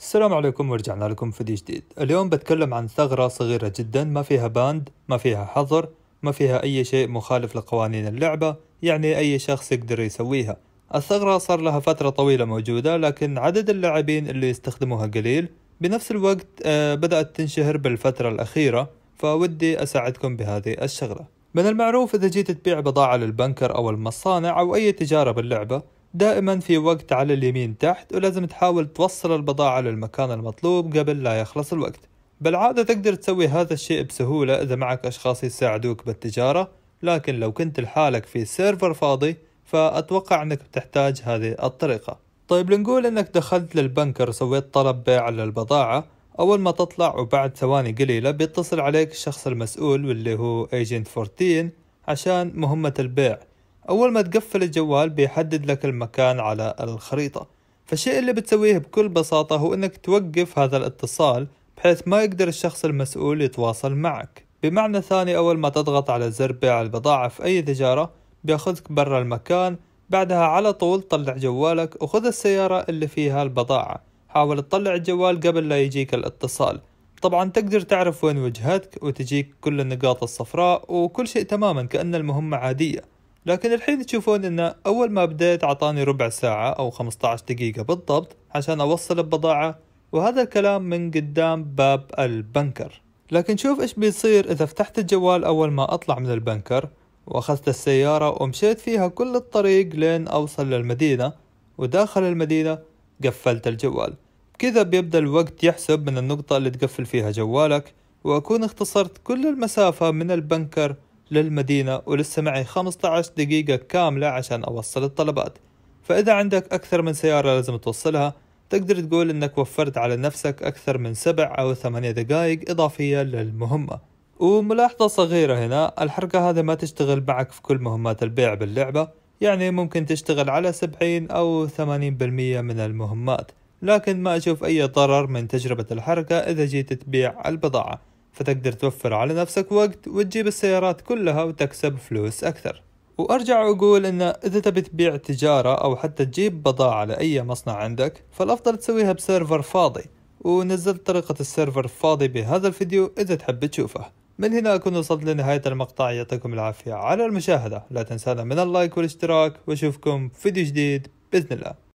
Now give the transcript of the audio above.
السلام عليكم ورجعنا لكم فيديو جديد اليوم بتكلم عن ثغرة صغيرة جدا ما فيها باند ما فيها حظر ما فيها أي شيء مخالف لقوانين اللعبة يعني أي شخص يقدر يسويها الثغرة صار لها فترة طويلة موجودة لكن عدد اللاعبين اللي يستخدموها قليل بنفس الوقت آه، بدأت تنشهر بالفترة الأخيرة فودي أساعدكم بهذه الشغلة من المعروف إذا جيت تبيع بضاعة للبنكر أو المصانع أو أي تجارة باللعبة دائما في وقت على اليمين تحت ولازم تحاول توصل البضاعة للمكان المطلوب قبل لا يخلص الوقت بالعادة تقدر تسوي هذا الشيء بسهولة إذا معك أشخاص يساعدوك بالتجارة لكن لو كنت لحالك في سيرفر فاضي فأتوقع أنك بتحتاج هذه الطريقة طيب لنقول أنك دخلت للبنكر وسويت طلب بيع للبضاعة أول ما تطلع وبعد ثواني قليلة بيتصل عليك الشخص المسؤول واللي هو ايجنت 14 عشان مهمة البيع أول ما تقفل الجوال بيحدد لك المكان على الخريطة فالشيء اللي بتسويه بكل بساطة هو أنك توقف هذا الاتصال بحيث ما يقدر الشخص المسؤول يتواصل معك بمعنى ثاني أول ما تضغط على زر بيع البضاعة في أي تجارة بياخذك برا المكان بعدها على طول طلع جوالك وخذ السيارة اللي فيها البضاعة حاول تطلع الجوال قبل لا يجيك الاتصال طبعا تقدر تعرف وين وجهتك وتجيك كل النقاط الصفراء وكل شيء تماما كأن المهمة عادية لكن الحين تشوفون انه اول ما بديت اعطاني ربع ساعة او 15 دقيقة بالضبط عشان اوصل البضاعة وهذا الكلام من قدام باب البنكر لكن شوف ايش بيصير اذا فتحت الجوال اول ما اطلع من البنكر واخذت السيارة ومشيت فيها كل الطريق لين اوصل للمدينة وداخل المدينة قفلت الجوال كذا بيبدأ الوقت يحسب من النقطة اللي تقفل فيها جوالك وأكون اختصرت كل المسافة من البنكر للمدينة ولسه معي 15 دقيقة كاملة عشان أوصل الطلبات فإذا عندك أكثر من سيارة لازم توصلها تقدر تقول إنك وفرت على نفسك أكثر من سبع أو ثمانية دقائق إضافية للمهمة وملاحظة صغيرة هنا الحركة هذه ما تشتغل معك في كل مهمات البيع باللعبة يعني ممكن تشتغل على 70 أو 80% من المهمات لكن ما أشوف أي ضرر من تجربة الحركة إذا جيت تبيع البضاعة فتقدر توفر على نفسك وقت وتجيب السيارات كلها وتكسب فلوس أكثر وأرجع وأقول إن إذا تبي تبيع تجارة أو حتى تجيب بضاعة لأي مصنع عندك فالأفضل تسويها بسيرفر فاضي ونزلت طريقة السيرفر الفاضي بهذا الفيديو إذا تحب تشوفه من هنا أكون وصلت لنهاية المقطع يعطيكم العافية على المشاهدة لا تنسانا من اللايك والاشتراك وأشوفكم في فيديو جديد بإذن الله